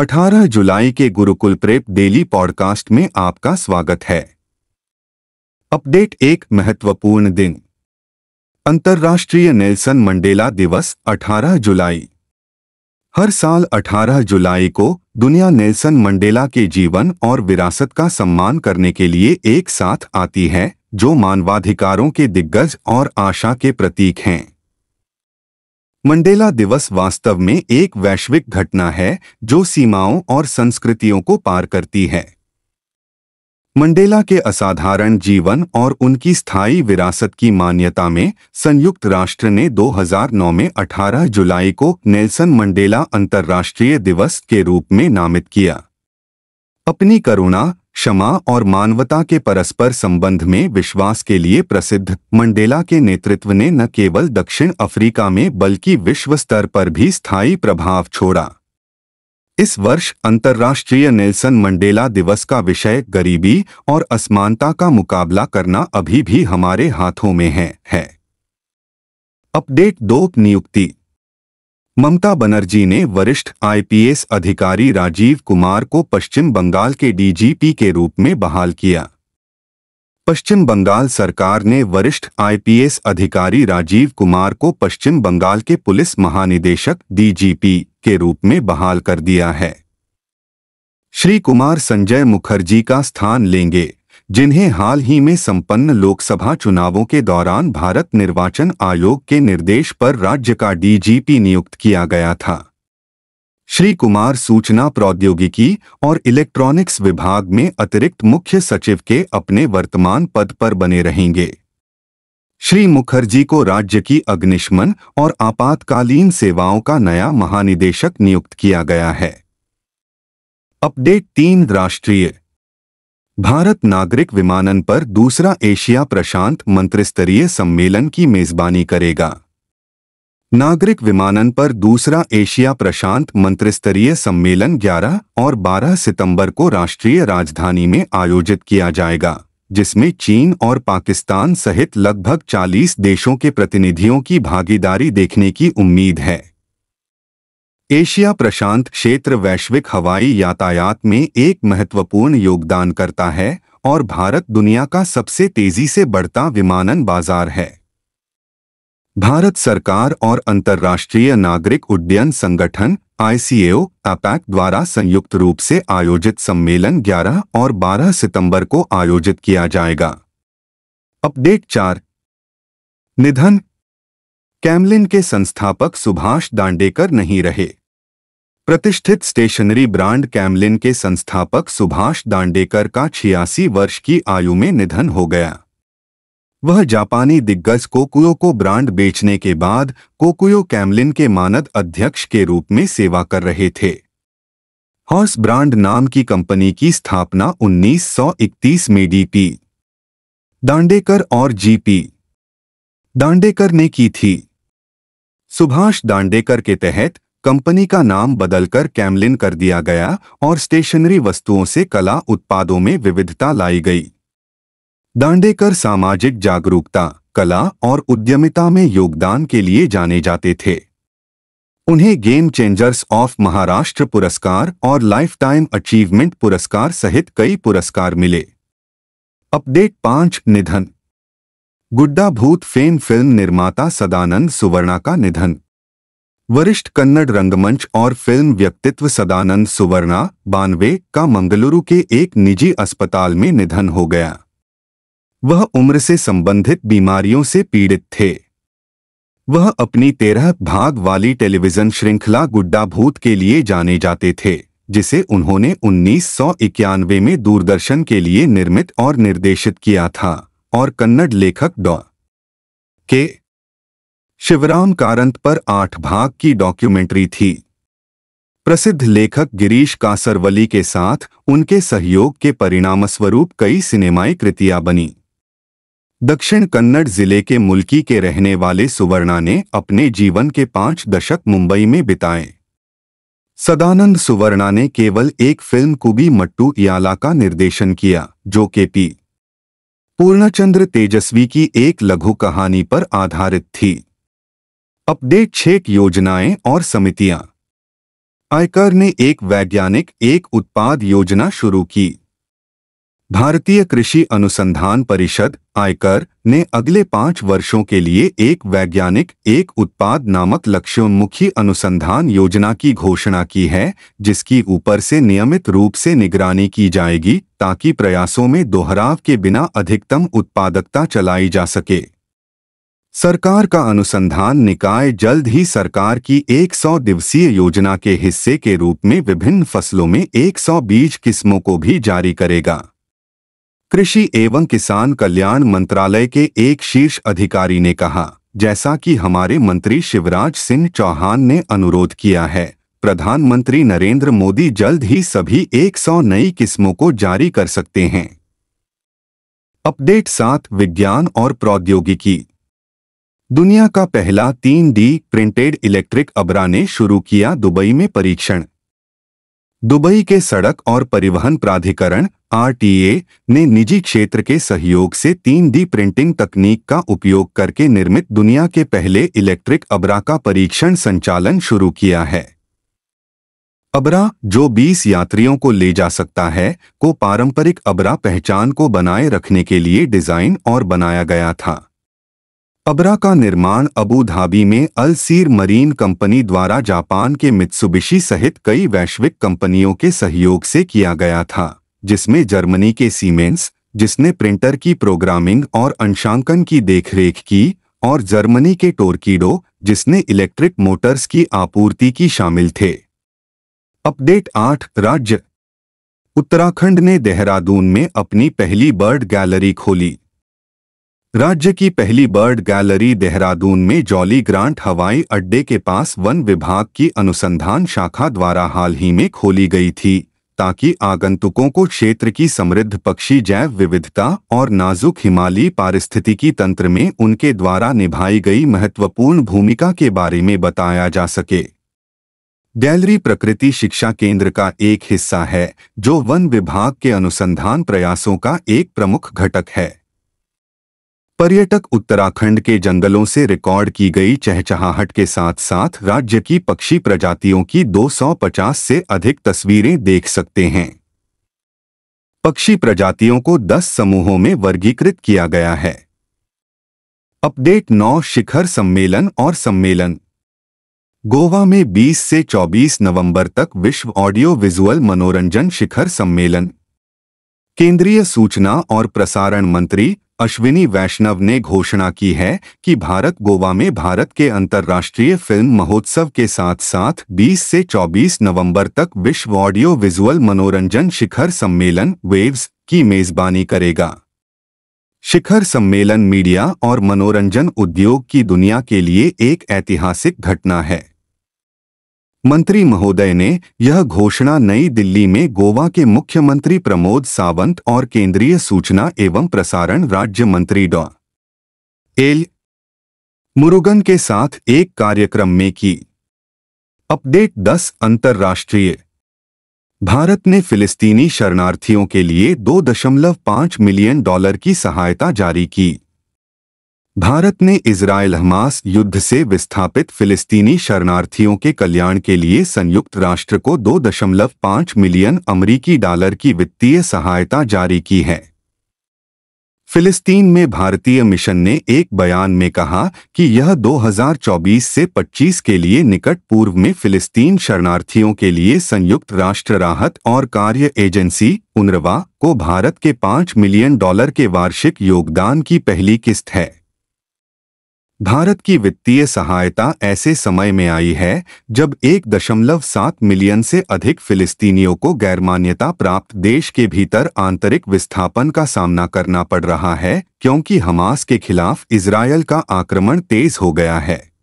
18 जुलाई के Gurukul prep daily podcast में आपका स्वागत है अपडेट एक महत्वपूर्ण दिन अंतर्राष्ट्रीय नेल्सन मंडेला दिवस 18 जुलाई हर साल 18 जुलाई को दुनिया नेल्सन मंडेला के जीवन और विरासत का सम्मान करने के लिए एक साथ आती है जो मानवाधिकारों के दिग्गज और आशा के प्रतीक हैं मंडेला दिवस वास्तव में एक वैश्विक घटना है जो सीमाओं और संस्कृतियों को पार करती है मंडेला के असाधारण जीवन और उनकी स्थायी विरासत की मान्यता में संयुक्त राष्ट्र ने 2009 में 18 जुलाई को नेल्सन मंडेला अंतर्राष्ट्रीय दिवस के रूप में नामित किया अपनी करुणा क्षमा और मानवता के परस्पर संबंध में विश्वास के लिए प्रसिद्ध मंडेला के नेतृत्व ने न केवल दक्षिण अफ्रीका में बल्कि विश्व स्तर पर भी स्थायी प्रभाव छोड़ा इस वर्ष अंतर्राष्ट्रीय नेल्सन मंडेला दिवस का विषय गरीबी और असमानता का मुकाबला करना अभी भी हमारे हाथों में है है अपडेट दो नियुक्ति ममता बनर्जी ने वरिष्ठ आईपीएस अधिकारी राजीव कुमार को पश्चिम बंगाल के डीजीपी के रूप में बहाल किया पश्चिम बंगाल सरकार ने वरिष्ठ आईपीएस अधिकारी राजीव कुमार को पश्चिम बंगाल के पुलिस महानिदेशक डीजीपी के रूप में बहाल कर दिया है श्री कुमार संजय मुखर्जी का स्थान लेंगे जिन्हें हाल ही में संपन्न लोकसभा चुनावों के दौरान भारत निर्वाचन आयोग के निर्देश पर राज्य का डीजीपी नियुक्त किया गया था श्री कुमार सूचना प्रौद्योगिकी और इलेक्ट्रॉनिक्स विभाग में अतिरिक्त मुख्य सचिव के अपने वर्तमान पद पर बने रहेंगे श्री मुखर्जी को राज्य की अग्निशमन और आपातकालीन सेवाओं का नया महानिदेशक नियुक्त किया गया है अपडेट तीन राष्ट्रीय भारत नागरिक विमानन पर दूसरा एशिया प्रशांत मंत्रिस्तरीय सम्मेलन की मेजबानी करेगा नागरिक विमानन पर दूसरा एशिया प्रशांत मंत्रिस्तरीय सम्मेलन 11 और 12 सितंबर को राष्ट्रीय राजधानी में आयोजित किया जाएगा जिसमें चीन और पाकिस्तान सहित लगभग 40 देशों के प्रतिनिधियों की भागीदारी देखने की उम्मीद है एशिया प्रशांत क्षेत्र वैश्विक हवाई यातायात में एक महत्वपूर्ण योगदान करता है और भारत दुनिया का सबसे तेजी से बढ़ता विमानन बाजार है भारत सरकार और अंतर्राष्ट्रीय नागरिक उड्डयन संगठन आईसीएओ अपैक द्वारा संयुक्त रूप से आयोजित सम्मेलन 11 और 12 सितंबर को आयोजित किया जाएगा अपडेट चार निधन कैमलिन के संस्थापक सुभाष दांडेकर नहीं रहे प्रतिष्ठित स्टेशनरी ब्रांड कैमलिन के संस्थापक सुभाष दांडेकर का छियासी वर्ष की आयु में निधन हो गया वह जापानी दिग्गज कोकुयो को ब्रांड बेचने के बाद कोकुयो कैमलिन के मानद अध्यक्ष के रूप में सेवा कर रहे थे हॉर्स ब्रांड नाम की कंपनी की स्थापना 1931 में डीपी दांडेकर और जीपी दांडेकर ने की थी सुभाष दांडेकर के तहत कंपनी का नाम बदलकर कैमलिन कर दिया गया और स्टेशनरी वस्तुओं से कला उत्पादों में विविधता लाई गई दांडेकर सामाजिक जागरूकता कला और उद्यमिता में योगदान के लिए जाने जाते थे उन्हें गेम चेंजर्स ऑफ महाराष्ट्र पुरस्कार और लाइफ टाइम अचीवमेंट पुरस्कार सहित कई पुरस्कार मिले अपडेट पांच निधन गुड्डा भूत फेम फिल्म निर्माता सदानंद सुवर्णा का निधन वरिष्ठ कन्नड़ रंगमंच और फिल्म व्यक्तित्व सदानंद सुवर्णा बानवे का मंगलुरु के एक निजी अस्पताल में निधन हो गया वह उम्र से संबंधित बीमारियों से पीड़ित थे वह अपनी तेरह भाग वाली टेलीविजन श्रृंखला गुड्डा भूत के लिए जाने जाते थे जिसे उन्होंने उन्नीस में दूरदर्शन के लिए निर्मित और निर्देशित किया था और कन्नड़ लेखक डॉ के शिवराम कारंत पर आठ भाग की डॉक्यूमेंट्री थी प्रसिद्ध लेखक गिरीश कासरवली के साथ उनके सहयोग के परिणामस्वरूप कई सिनेमाई कृतियां बनी दक्षिण कन्नड़ जिले के मुल्की के रहने वाले सुवर्णा ने अपने जीवन के पांच दशक मुंबई में बिताए सदानंद सुवर्णा ने केवल एक फिल्म कुबी मट्टू याला का निर्देशन किया जो के पी पूर्णचंद्र तेजस्वी की एक लघु कहानी पर आधारित थी अपडेट छेक योजनाएं और समितियां आयकर ने एक वैज्ञानिक एक उत्पाद योजना शुरू की भारतीय कृषि अनुसंधान परिषद आयकर ने अगले पांच वर्षों के लिए एक वैज्ञानिक एक उत्पाद नामक लक्ष्योन्मुखी अनुसंधान योजना की घोषणा की है जिसकी ऊपर से नियमित रूप से निगरानी की जाएगी ताकि प्रयासों में दोहराव के बिना अधिकतम उत्पादकता चलाई जा सके सरकार का अनुसंधान निकाय जल्द ही सरकार की 100 दिवसीय योजना के हिस्से के रूप में विभिन्न फसलों में 100 बीज किस्मों को भी जारी करेगा कृषि एवं किसान कल्याण मंत्रालय के एक शीर्ष अधिकारी ने कहा जैसा कि हमारे मंत्री शिवराज सिंह चौहान ने अनुरोध किया है प्रधानमंत्री नरेंद्र मोदी जल्द ही सभी 100 नई किस्मों को जारी कर सकते हैं अपडेट सात विज्ञान और प्रौद्योगिकी दुनिया का पहला 3D प्रिंटेड इलेक्ट्रिक अबरा ने शुरू किया दुबई में परीक्षण दुबई के सड़क और परिवहन प्राधिकरण आरटीए ने निजी क्षेत्र के सहयोग से 3D प्रिंटिंग तकनीक का उपयोग करके निर्मित दुनिया के पहले इलेक्ट्रिक अबरा का परीक्षण संचालन शुरू किया है अबरा जो 20 यात्रियों को ले जा सकता है को पारंपरिक अबरा पहचान को बनाए रखने के लिए डिजाइन और बनाया गया था अबरा का निर्माण अबू धाबी में अल सीर मरीन कंपनी द्वारा जापान के मित्सुबिशी सहित कई वैश्विक कंपनियों के सहयोग से किया गया था जिसमें जर्मनी के सीमेंस जिसने प्रिंटर की प्रोग्रामिंग और अंशांकन की देखरेख की और जर्मनी के टोरकीडो जिसने इलेक्ट्रिक मोटर्स की आपूर्ति की शामिल थे अपडेट आठ राज्य उत्तराखंड ने देहरादून में अपनी पहली बर्ड गैलरी खोली राज्य की पहली बर्ड गैलरी देहरादून में जॉली ग्रांट हवाई अड्डे के पास वन विभाग की अनुसंधान शाखा द्वारा हाल ही में खोली गई थी ताकि आगंतुकों को क्षेत्र की समृद्ध पक्षी जैव विविधता और नाजुक हिमालयी पारिस्थितिकी तंत्र में उनके द्वारा निभाई गई महत्वपूर्ण भूमिका के बारे में बताया जा सके गैलरी प्रकृति शिक्षा केंद्र का एक हिस्सा है जो वन विभाग के अनुसंधान प्रयासों का एक प्रमुख घटक है पर्यटक उत्तराखंड के जंगलों से रिकॉर्ड की गई चहचहाहट के साथ साथ राज्य की पक्षी प्रजातियों की 250 से अधिक तस्वीरें देख सकते हैं पक्षी प्रजातियों को 10 समूहों में वर्गीकृत किया गया है अपडेट नौ शिखर सम्मेलन और सम्मेलन गोवा में 20 से 24 नवंबर तक विश्व ऑडियो विजुअल मनोरंजन शिखर सम्मेलन केंद्रीय सूचना और प्रसारण मंत्री अश्विनी वैष्णव ने घोषणा की है कि भारत गोवा में भारत के अंतर्राष्ट्रीय फिल्म महोत्सव के साथ साथ 20 से 24 नवंबर तक विश्व ऑडियो विजुअल मनोरंजन शिखर सम्मेलन वेव्स की मेजबानी करेगा शिखर सम्मेलन मीडिया और मनोरंजन उद्योग की दुनिया के लिए एक ऐतिहासिक घटना है मंत्री महोदय ने यह घोषणा नई दिल्ली में गोवा के मुख्यमंत्री प्रमोद सावंत और केंद्रीय सूचना एवं प्रसारण राज्य मंत्री डॉ एल मुरुगन के साथ एक कार्यक्रम में की अपडेट 10 अंतर्राष्ट्रीय भारत ने फिलिस्तीनी शरणार्थियों के लिए 2.5 मिलियन डॉलर की सहायता जारी की भारत ने इसराइल हमास युद्ध से विस्थापित फिलिस्तीनी शरणार्थियों के कल्याण के लिए संयुक्त राष्ट्र को 2.5 मिलियन अमरीकी डॉलर की वित्तीय सहायता जारी की है फिलिस्तीन में भारतीय मिशन ने एक बयान में कहा कि यह 2024 से 25 के लिए निकट पूर्व में फिलिस्तीन शरणार्थियों के लिए संयुक्त राष्ट्र राहत और कार्य एजेंसी उनरवा को भारत के 5 मिलियन डॉलर के वार्षिक योगदान की पहली किस्त है भारत की वित्तीय सहायता ऐसे समय में आई है जब एक दशमलव सात मिलियन से अधिक फिलिस्तीनियों को गैरमान्यता प्राप्त देश के भीतर आंतरिक विस्थापन का सामना करना पड़ रहा है क्योंकि हमास के खिलाफ इसराइल का आक्रमण तेज हो गया है